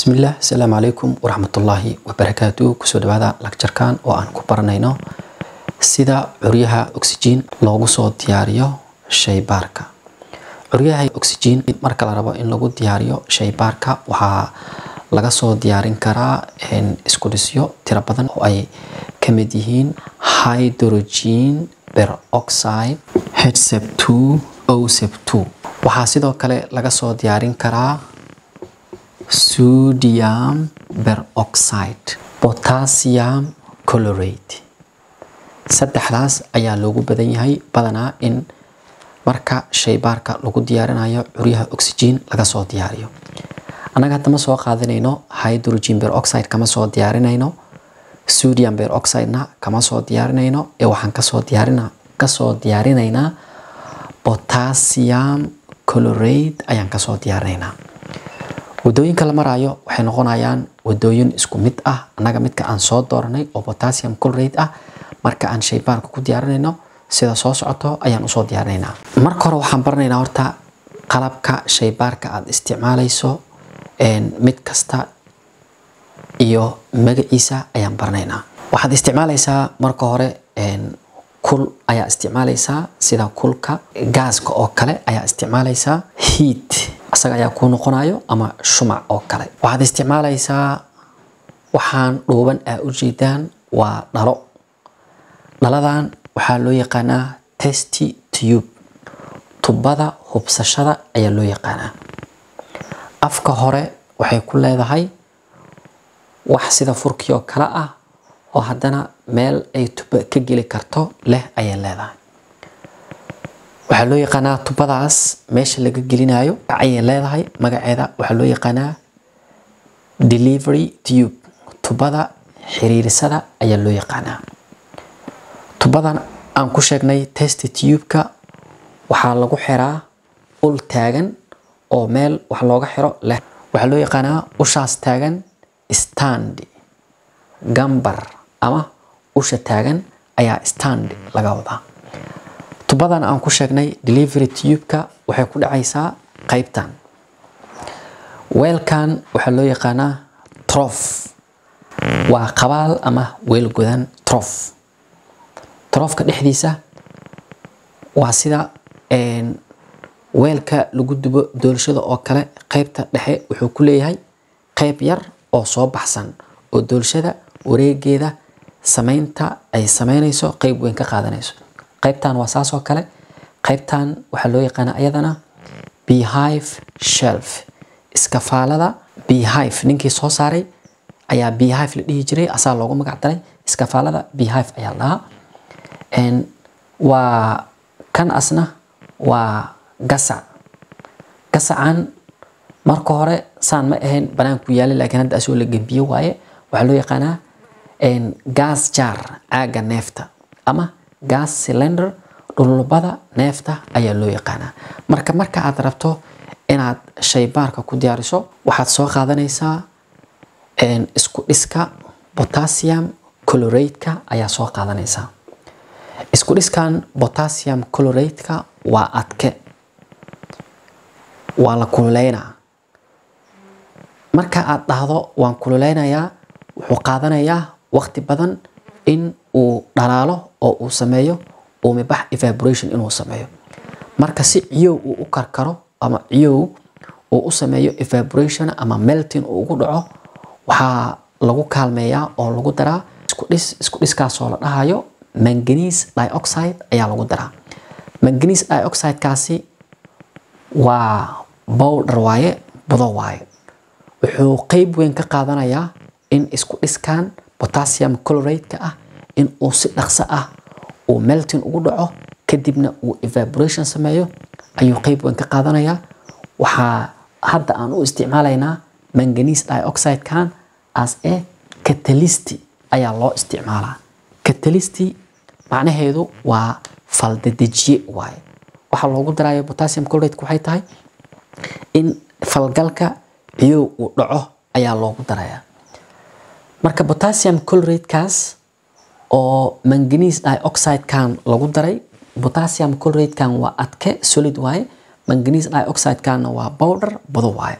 bismillaah asalaamu calaykum waraxmatullaahi wabarakaatu kusoo dhawaada lagjarkan oo aan ku baranayno sida curyaha oxygen loogu soo diyaariyo shaybaarka curyaha oxygen marka la rabo in lagu diyaariyo shaybaarka waxaa laga soo diyaarin karaa iskudhisyo tiro badan oo ay ka mid yihiin hydrogen peroxide hedsep waxaa sidoo kale laga soo diyaarin karaa sodium peroxide potassium colorate saddexdaas ayaa loogu badan yahay badanaa in marka shaybaarka lagu diyaarinayo curyaha oxygen laga soo diyaariyo annaga hadda ma soo qaadanayno hydrogen peroxide kama soo diyaarinayno sodium peroxidena kama soo diyaarinayno ee waxaan kasoo diyaarinaa kasoo diyaarinaynaa potassium colorate ayaan kasoo diyaarinaynaa wadooyinka la maraayo waxay noqonayaan wadooyin isku mid ah annaga midka aan soo dooranay oo potassium chlorate ah marka aan shaybaarka ku diyaarinayno sida soo socoto ayaan usoo diyaarinaynaa marka hore waxaan baranaynaa horta qalabka shaybaarka aada isticmaalayso mid kasta iyo magaciisa ayaan baranaynaa waxaad isticmaalaysaa marka hore kul ayaa isticmaalaysaa sida kulka gaaska oo kale ayaa isticmaalaysaa hiid asaga ayaa kuu noqonayo ama shumac oo kale waxaad isticmaalaysaa waxaan dhuuban aa jeedaan waa dhalo dhaladan waxaa loo yaqaanaa testi tube tubada hubsashada ayaa loo yaqaanaa afka hore waxay ku leedahay wax sida furkii oo kale ah oo haddana meel ay tuba ka geli karto leh ayay leedahay waxaa loo yaqaanaa tubadaas meesha laga gelinayo ayay leedahay magaceeda waxaa loo yaqaanaa delivery tube tubada xiriirisada ayaa loo yaqaanaa tubadan aan ku sheegnay test tube-ka waxaa lagu xiraa ul taagan oo meel wax looga xiro leh waxaa loo yaqaanaa ushaas taagan stand gambar ama usha taagan ayaa stand laga wadaa tubadan aan ku sheegnay delivery tubeka waxay ku dhacaysaa qaybtan weelkan waxaa loo yaqaanaa trof waa qabaal ama weel godan trof trofka dhexdiisa waa sida weelka lagu dubo doolshada oo kale qaybta dhexe wuxuu ku leeyahay qayb yar oo soo baxsan oo doolshada wareegeeda samaynta ay samaynayso qayb weyn ka qaadanayso qaybtan waa saasoo kale qaybtan waxaa loo yaqaana ayadana beehive shelf iskafaalada beehive ninkii soo saaray ayaa beehive la dhihi jiray asaa loogu magac daray iskafaalada beehive ayaa lahaa waa kan asna waa gasac gasacan marka hore saan ma ahayn banaan ku yaalay lakiin hadda asoo la gembiye waaye waxaa loo yaqaanaa gaas jaar caaga neefta ama gas cylinder dhulubada neefta ayaa loo yaqaanaa marka marka aad rabto inaad shaybaarka ku diyaariso waxaad soo qaadanaysaa isku dhiska potassium colorateka ayaa soo qaadanaysaa isku dhiskan potassium colorateka waa adke waa la kululeynaa marka aad dhahdo waan kululeynayaa wuxuu qaadanayaa waqti badan in uu dhalaalo oo uu sameeyo uumibax evaboration inuu sameeyo marka si ciyow uu u karkaro ama ciyow uu u sameeyo evaboration ama meltin uu ugu dhaco waxaa lagu kaalmeeyaa oo lagu daraa iskudhis iskudhiskaasoo la dhahayo manganese dioxide ayaa lagu daraa manganese dioxidekaasi waa bowdhar waaye budo waaye wuxuu qeyb weyn ka qaadanayaa in isku dhiskan potassium colorateka ah in uu si dhaqso ah uu meltin ugu dhaco kadibna uu evaporation sameeyo ayuu qeyb weyn ka qaadanayaa waxaa hadda aan u isticmaalaynaa manganese dioxidekan as a catalisti ayaa loo isticmaalaa catalisti macnaheedu waa faldadejiye waaye waxaa loogu daraayo potassium chlorate waxay tahay in falgalka ciyow uu dhaco ayaa loogu darayaa marka potassium chlorate oo manganis dioxidekan lagu daray botasium coloratekan waa adke solid waaye manganis dioxidekanna waa bowdher bado waaye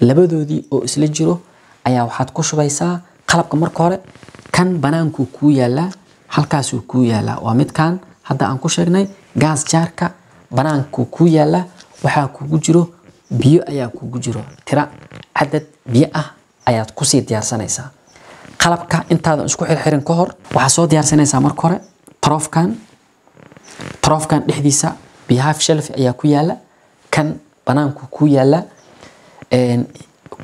labadoodii oo isla jiro ayaa waxaad ku shubaysaa qalabka marka hore kan banaanku kuu yaalaa halkaasuu kuu yaalaa waa midkan hadda aan ku sheegnay gaas jaarka banaankuu kuu yaalaa waxaa kugu jiro biyo ayaa kugu jiro tira cadad biyo ah ayaad kusii diyaarsanaysaa qalabka intaadan isku xirxirin ka hor waxaa soo diyaarsanaysaa marka hore troofkan troofkan dhexdiisa bihaf shelf ayaa ku yaala kan banaanku ku yaala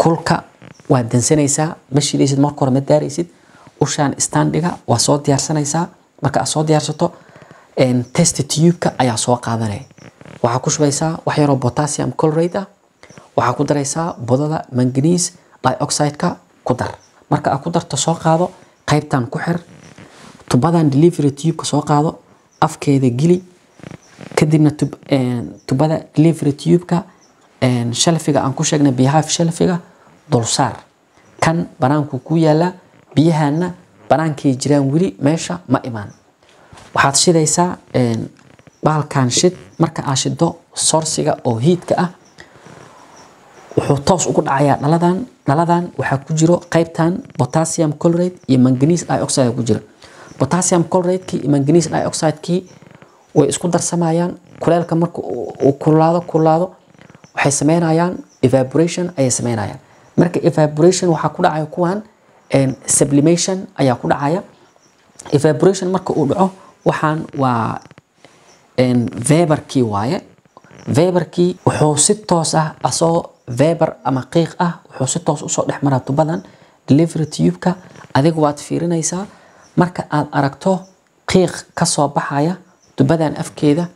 kulka waa dansanaysaa ma shidaysid marka hore ma daaraysid ushaan standiga waa soo diyaarsanaysaa marka aad soo diyaarsato test tubeka ayaa soo qaadanaya waxaa ku shubaysaa wax yaroo potassium colorate ah waxaa ku daraysaa budada manganese dioxide-ka ku dar marka aad ku darto soo qaado qaybtan ku xir tubadan delivery tubeka soo qaado afkeeda geli kadibna eh, tubada delivery tubeka eh, shalfiga aan ku sheegnay bihaaf shalfiga dulsaar kan banaanku ku yaalla biyahaana banaankay jiraan weli meesha ma imaan waxaad shidaysaa eh, baalkan shid marka aad shido sorsiga oo hiidka ah wuxuu toos ugu dhacayaa dhaladan dhaladan waxaa ku jiro qaybtan potassium chlorate iyo manganese dioxide ku jira potassium chlorate iyo manganese dioxide way isku darsamayaan kuleelka marka uu kululaado kululaado waxay sameynayaan evaporation ayay sameynayaan marka evaporation waxaa ku dhacaya kuwan sublimation ayaa ku dhacaya evaporation marka uu dhaco waxaan waa veberkii waaye veberkii wuxuu si toos ah asoo veber ama qiiq ah wuxuu si toos usoo dhex maraa tubadan delivery tubeka adigu waad fiirinaysaa marka aad aragto qiiq kasoo baxaya tubadan afkeeda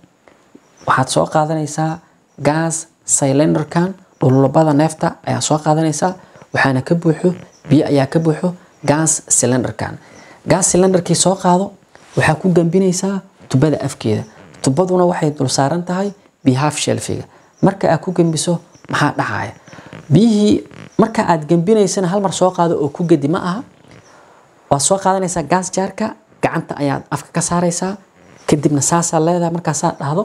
waxaad soo qaadanaysaa gaas sylenderkan dhulubada neefta ayaa soo qaadanaysaa waxaana ka buuxo biyo ayaa ka buuxo gaas silenderkan gaas silenderkii soo qaado waxaa ku gambinaysaa tubada afkeeda tubaduna waxay dul saaran tahay bihaf shelfiga marka aad ku gambiso maxaa dhacaya biyihii marka aad gambinaysana hal mar soo qaado oo ku gedi ma aha waad soo qaadanaysaa gaas jaarka gacanta ayaad afka ka saaraysaa kadibna saasaa leedahay markaasaa dhahdo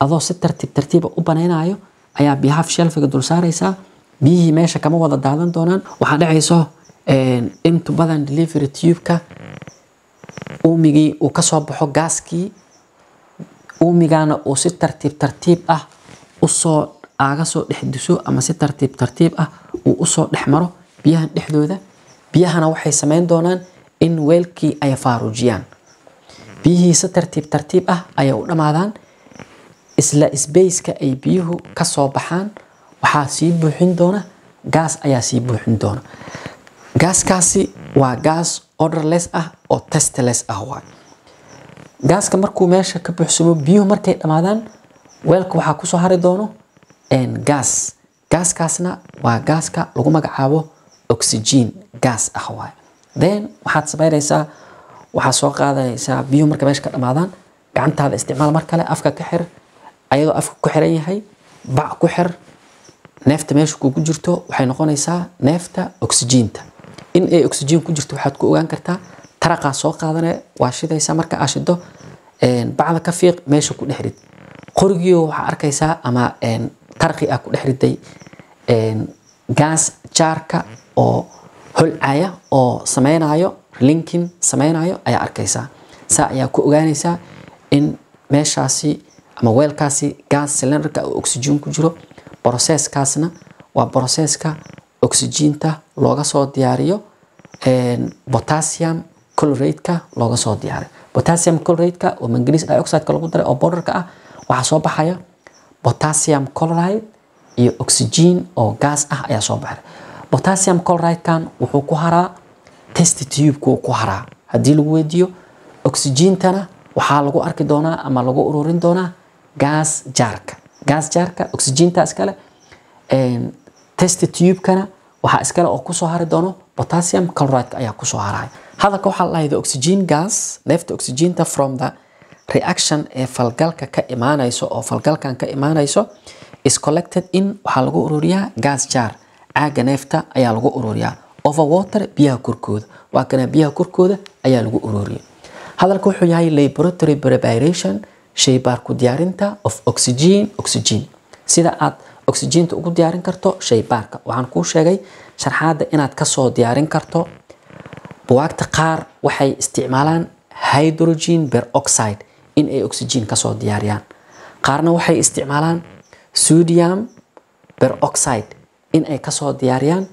adoo si tartiib tartiiba ah u banaynaayo ayaa biyahaaf shelfiga dul saaraysaa biyihii meesha kama wada daadan doonaan waxaa dhacayso intu badan delivery tubeka uumigii uu kasoo baxo gaaskii uumigana uu si tartiib tartiib ah usoo aaga soo dhex diso ama si tartiib tartiib ah uu usoo dhexmaro biyahan dhexdooda biyahana waxay samayn doonaan in weelkii ay faaruujiyaan biyihiisa tartiib tartiib ah ayay u dhammaadaan isla sbeyska ay biyuhu ka soo baxaan waxaa sii buuxin doona gaas ayaa sii buuxin doona gaaskaasi waa gaas orderless ah oo testless ah waay gaaska markuu meesha ka buuxsamo biyuhu markay dhammaadaan weelka waxaa kusoo hari doono gaas gaaskaasna waa gaaska lagu magacaabo oxygen gaas ah waay then waxaad samaynaysaa waxaa soo qaadanaysaa biyuhu marka meesha ka dhamaadaan gacantaada isticmaal mar kale afka ka xir ayadoo afka ku xiran yahay bac ku xir neefta meesha kuugu jirto waxay noqonaysaa neefta oxygeenta in ay oxygen ku jirto waxaad ku ogaan kartaa taraqaa soo qaadane waa shidaysaa marka aa shido bacda ka fiiq meesha ku dhexrid qorigiyo waxaa arkaysaa ama qarqi ah ku dhex riday gaas jaarka oo holcaya oo sameynayo linkin sameynayo ayaa arkaysaa saa ayaa ku ogaanaysaa in meeshaasi ama weelkaasi gaas silindarka oo oxygen ku jiro brosesskaasna waa broseska oxygiinta looga soo diyaariyo potassium colorateka looga soo diyaariyo potassium colorateka oo manganis dioxideka lagu daray oo borderka ah waxaa soo baxaya potassium chloride iyo oxygen oo gaas ah ayaa soo baxay potassium chloride-kan wuxuu ku haraa test ku haraa haddii lagu weydiiyo oxygen waxaa lagu arki doonaa ama lagu ururin doonaa gaas jaarka gaas jaarka oxygen iskale ehm, test waxaa iskale oo kusoo hari doono potassium chloride ayaa kusoo haraya hadalka waxaa la lahayda oxygen gas left oxygen from the reaction ee falgalka ka imaanayso oo falgalkan ka imaanayso is collected in waxaa lagu ururiyaa gas jar caaga neefta ayaa lagu ururiyaa over biyaha korkooda waa kana biyaha korkooda ayaa lagu ururiya hadalka wuxuu yahay laboratory preparation shaybaar ku diyaarinta of oxygen oxygen sida aad oxygeenta ugu diyaarin karto shaybaarka waxaan kuu sheegay sharxaadda inaad kasoo diyaarin karto buwaagta qaar waxay isticmaalaan hydrogen peroxide in ay oxygen kasoo diyaariyaan qaarna waxay isticmaalaan sodium beroxide in ay kasoo diyaariyaan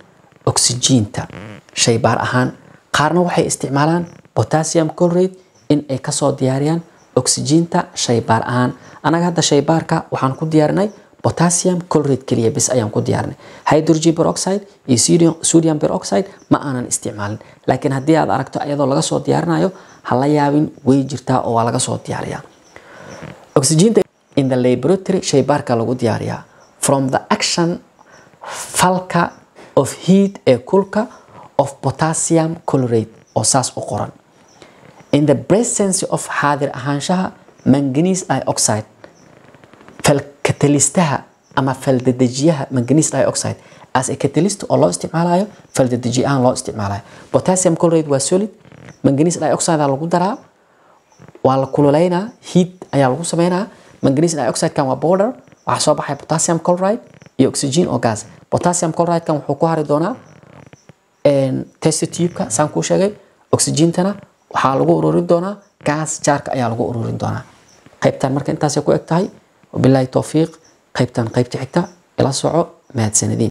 oxygiinta shaybaar ahaan qaarna waxay isticmaalaan potassium chlorate in ay kasoo diyaariyaan oxygiinta shaybaar ahaan anaga hadda shaybaarka waxaan ku diyaarinay potassium chlorate keliya bis ayaan ku diyaarinay hydrogen beroxide iyo sodium beroxide ma aanan isticmaalin laakiin haddii aad aragto iyadoo laga soo diyaarinayo hala yaabin way jirtaa oo waa laga soo diyaariyaa oxyginta in the laboratory shaybaarka lagu diyaariyaa from the action falka of heat ee kulka of potassium colorate oo saas u qoran in the presence of xaadir ahaanshaha manganese dioxide falkatalistaha ama faldadejiyaha manganese dioxide as a catalyst oo loo isticmaalayo faldadeji ahaan loo isticmaalayo potassium colorate waa solid manganis dioxide lagu daraa waa la kululeyna heat ayaa lagu sameynaa manganis dioxide waa border waxaa soo baxaya potassium chloride iyo oxygen oo gas potassium chloride wuxuu ku hari doonaa test saan kuu sheegay oxygentana waxaa lagu ururin doonaa gas jaarka ayaa lagu ururin doonaa qaybtan marka intaasay ku eg tahay wabilaahi towfiiq qaybtan qaybta xigta ila soco mahadsanadiin